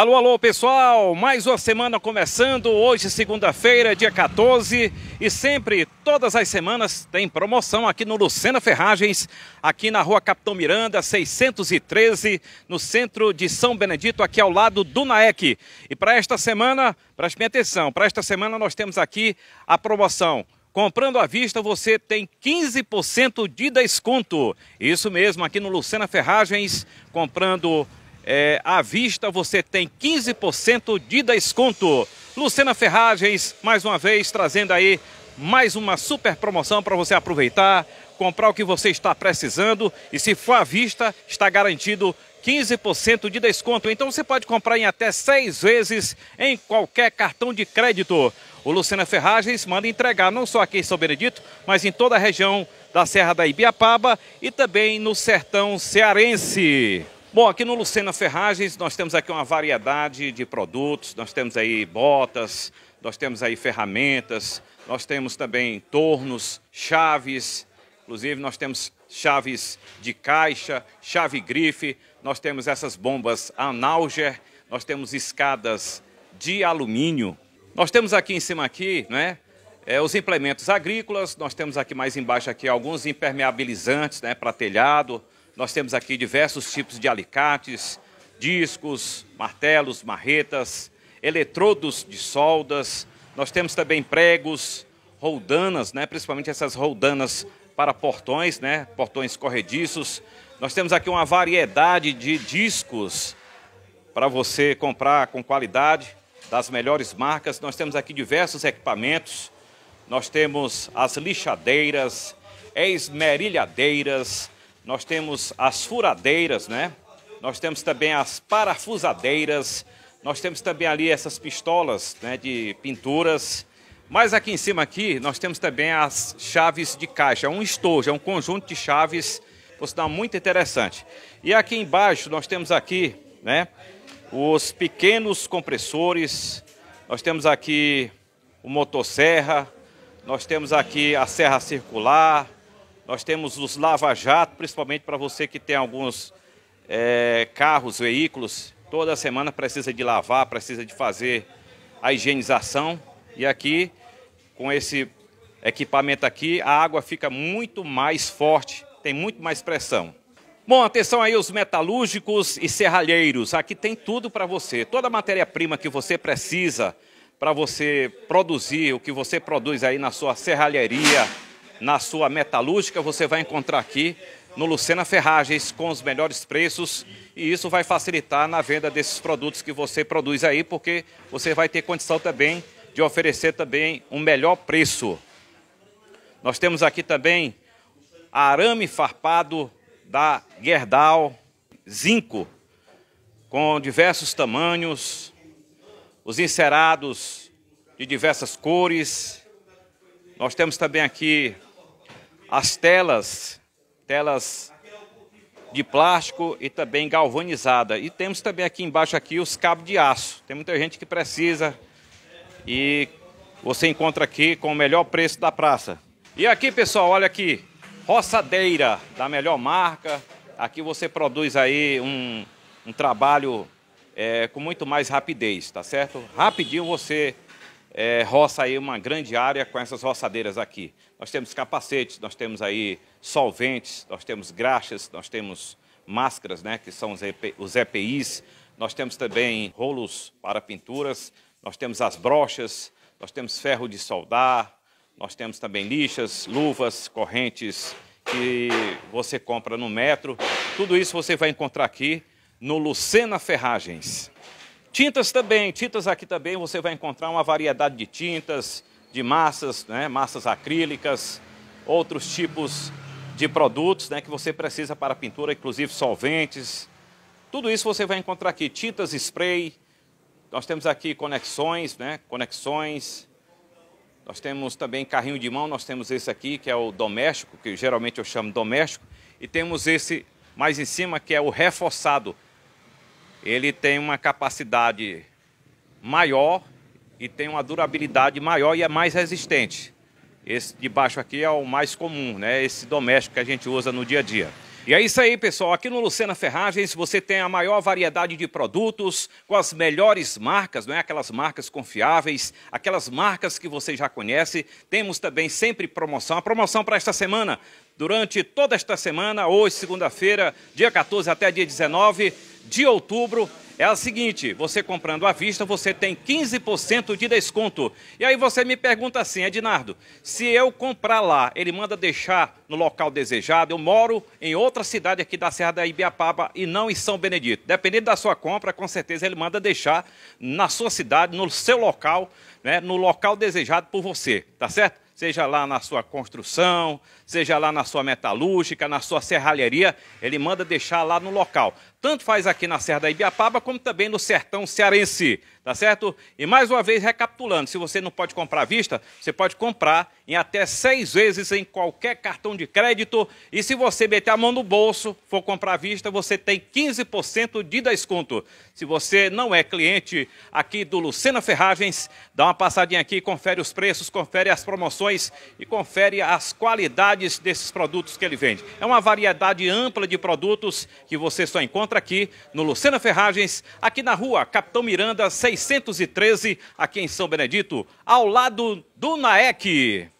Alô, alô, pessoal! Mais uma semana começando, hoje segunda-feira, dia 14, e sempre, todas as semanas, tem promoção aqui no Lucena Ferragens, aqui na Rua Capitão Miranda, 613, no centro de São Benedito, aqui ao lado do NAEC. E para esta semana, preste bem atenção, para esta semana nós temos aqui a promoção Comprando à vista, você tem 15% de desconto. Isso mesmo, aqui no Lucena Ferragens, comprando é, à vista você tem 15% de desconto. Lucena Ferragens, mais uma vez, trazendo aí mais uma super promoção para você aproveitar, comprar o que você está precisando e se for à vista, está garantido 15% de desconto. Então você pode comprar em até seis vezes em qualquer cartão de crédito. O Lucena Ferragens manda entregar não só aqui em São Benedito, mas em toda a região da Serra da Ibiapaba e também no sertão cearense. Bom, aqui no Lucena Ferragens nós temos aqui uma variedade de produtos, nós temos aí botas, nós temos aí ferramentas, nós temos também tornos, chaves, inclusive nós temos chaves de caixa, chave grife, nós temos essas bombas analger, nós temos escadas de alumínio. Nós temos aqui em cima aqui, né, é, os implementos agrícolas, nós temos aqui mais embaixo aqui alguns impermeabilizantes, né, para telhado, nós temos aqui diversos tipos de alicates, discos, martelos, marretas, eletrodos de soldas. Nós temos também pregos, roldanas, né? principalmente essas roldanas para portões, né? portões corrediços. Nós temos aqui uma variedade de discos para você comprar com qualidade, das melhores marcas. Nós temos aqui diversos equipamentos. Nós temos as lixadeiras, esmerilhadeiras, nós temos as furadeiras, né? Nós temos também as parafusadeiras, nós temos também ali essas pistolas né, de pinturas. Mas aqui em cima aqui, nós temos também as chaves de caixa, é um estojo, é um conjunto de chaves, por sinal, muito interessante. E aqui embaixo, nós temos aqui, né, os pequenos compressores, nós temos aqui o motosserra, nós temos aqui a serra circular, nós temos os lava-jato, principalmente para você que tem alguns é, carros, veículos. Toda semana precisa de lavar, precisa de fazer a higienização. E aqui, com esse equipamento aqui, a água fica muito mais forte, tem muito mais pressão. Bom, atenção aí os metalúrgicos e serralheiros. Aqui tem tudo para você. Toda a matéria-prima que você precisa para você produzir o que você produz aí na sua serralheria, na sua metalúrgica, você vai encontrar aqui no Lucena Ferragens com os melhores preços e isso vai facilitar na venda desses produtos que você produz aí, porque você vai ter condição também de oferecer também um melhor preço. Nós temos aqui também arame farpado da Gerdau Zinco, com diversos tamanhos, os encerados de diversas cores. Nós temos também aqui as telas, telas de plástico e também galvanizada. E temos também aqui embaixo aqui os cabos de aço. Tem muita gente que precisa e você encontra aqui com o melhor preço da praça. E aqui, pessoal, olha aqui, roçadeira da melhor marca. Aqui você produz aí um, um trabalho é, com muito mais rapidez, tá certo? Rapidinho você é, roça aí uma grande área com essas roçadeiras aqui. Nós temos capacetes, nós temos aí solventes, nós temos graxas, nós temos máscaras, né, que são os, EP, os EPIs, nós temos também rolos para pinturas, nós temos as brochas, nós temos ferro de soldar, nós temos também lixas, luvas, correntes que você compra no metro. Tudo isso você vai encontrar aqui no Lucena Ferragens. Tintas também, tintas aqui também você vai encontrar uma variedade de tintas, de massas, né, massas acrílicas, outros tipos de produtos né, que você precisa para pintura, inclusive solventes. Tudo isso você vai encontrar aqui, tintas spray, nós temos aqui conexões, né, conexões, nós temos também carrinho de mão, nós temos esse aqui que é o doméstico, que geralmente eu chamo doméstico, e temos esse mais em cima que é o reforçado, ele tem uma capacidade maior e tem uma durabilidade maior e é mais resistente. Esse de baixo aqui é o mais comum, né? Esse doméstico que a gente usa no dia a dia. E é isso aí, pessoal. Aqui no Lucena Ferragens você tem a maior variedade de produtos com as melhores marcas, não é? Aquelas marcas confiáveis, aquelas marcas que você já conhece. Temos também sempre promoção. A promoção para esta semana, durante toda esta semana, hoje, segunda-feira, dia 14 até dia 19, de outubro é a seguinte: você comprando à vista, você tem 15% de desconto. E aí você me pergunta assim, Ednardo, se eu comprar lá, ele manda deixar no local desejado, eu moro em outra cidade aqui da Serra da Ibiapaba e não em São Benedito. Dependendo da sua compra, com certeza ele manda deixar na sua cidade, no seu local, né, no local desejado por você, tá certo? seja lá na sua construção, seja lá na sua metalúrgica, na sua serralheria, ele manda deixar lá no local tanto faz aqui na Serra da Ibiapaba, como também no sertão cearense, tá certo? E mais uma vez, recapitulando, se você não pode comprar à vista, você pode comprar em até seis vezes em qualquer cartão de crédito. E se você meter a mão no bolso, for comprar à vista, você tem 15% de desconto. Se você não é cliente aqui do Lucena Ferragens, dá uma passadinha aqui, confere os preços, confere as promoções e confere as qualidades desses produtos que ele vende. É uma variedade ampla de produtos que você só encontra encontra aqui no Lucena Ferragens, aqui na rua Capitão Miranda 613, aqui em São Benedito, ao lado do NAEC.